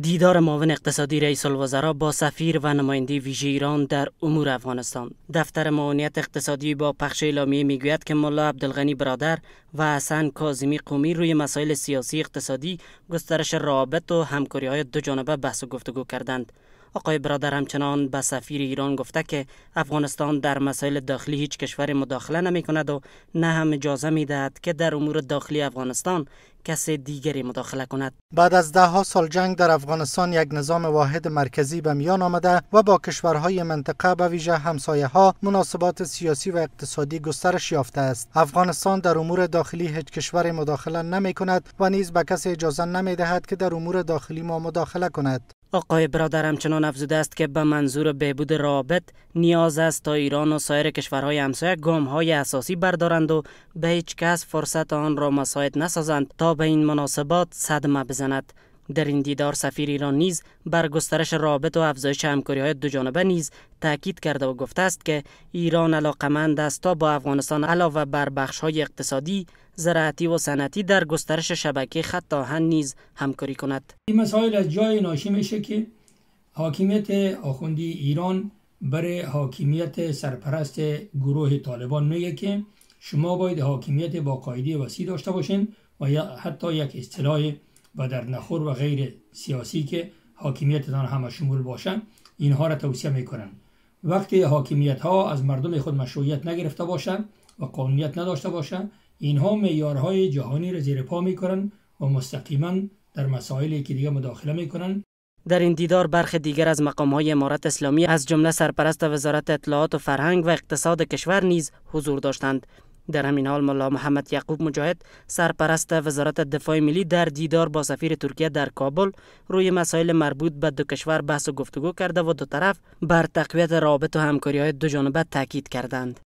دیدار معاون اقتصادی رئیس با سفیر و نماینده ویژه ایران در امور افغانستان دفتر معاونیت اقتصادی با پخش اعلامیه میگوید که ملا عبدالغنی برادر و حسن کاظمی قومی روی مسائل سیاسی اقتصادی گسترش روابط و همکاری های دو جانبه بحث و گفتگو کردند آقای برادر همچنان به سفیر ایران گفته که افغانستان در مسائل داخلی هیچ کشور مداخله نمی کند و نه هم اجازه می دهد که در امور داخلی افغانستان کس دیگری مداخله کند بعد از ده ها سال جنگ در افغانستان یک نظام واحد مرکزی به میان آمده و با کشورهای منطقه به ویژه همسایه ها مناسبات سیاسی و اقتصادی گسترش یافته است افغانستان در امور داخلی هیچ کشور مداخله نمی کند و نیز به کسی اجازه نمی دهد که در امور داخلی ما مداخله کند آقای برادرم چنان افزوده است که به منظور بهبود رابط نیاز است تا ایران و سایر کشورهای همسایه گام های اساسی بردارند و به هیچ کس فرصت آن را مساعد نسازند تا به این مناسبات صدمه بزند در این دیدار سفیر ایران نیز بر گسترش رابط و افزایش همکاری های جانبه نیز تاکید کرده و گفته است که ایران علاقمند است تا با افغانستان علاوه بر بخش های اقتصادی زراعتی و صنعتی در گسترش شبکه خط آهن نیز همکاری کند این مسائل از جای ناشی میشه که حاکمیت آخوندی ایران بر حاکمیت سرپرست گروه طالبان میگه که شما باید حاکمیت با قاعده وسیع داشته باشین و یا حتی یک اصطلاح و در نخور و غیر سیاسی که حاکمیتتان همه شمول باشند اینها را توصیه میکنند وقتی حاکمیت ها از مردم خود مشروعیت نگرفته باشند و قانونیت نداشته باشند اینها معیارهای جهانی را زیر پا کنند و مستقیما در مسائلی که دیگه مداخله کنند. در این دیدار برخ دیگر از مقام های امارت اسلامی از جمله سرپرست وزارت اطلاعات و فرهنگ و اقتصاد کشور نیز حضور داشتند در همین حال ملا محمد یعقوب مجاهد سرپرست وزارت دفاع ملی در دیدار با سفیر ترکیه در کابل روی مسائل مربوط به دو کشور بحث و گفتگو کرده و دو طرف بر تقویت رابط و همکاری های دو جانبه تاکید کردند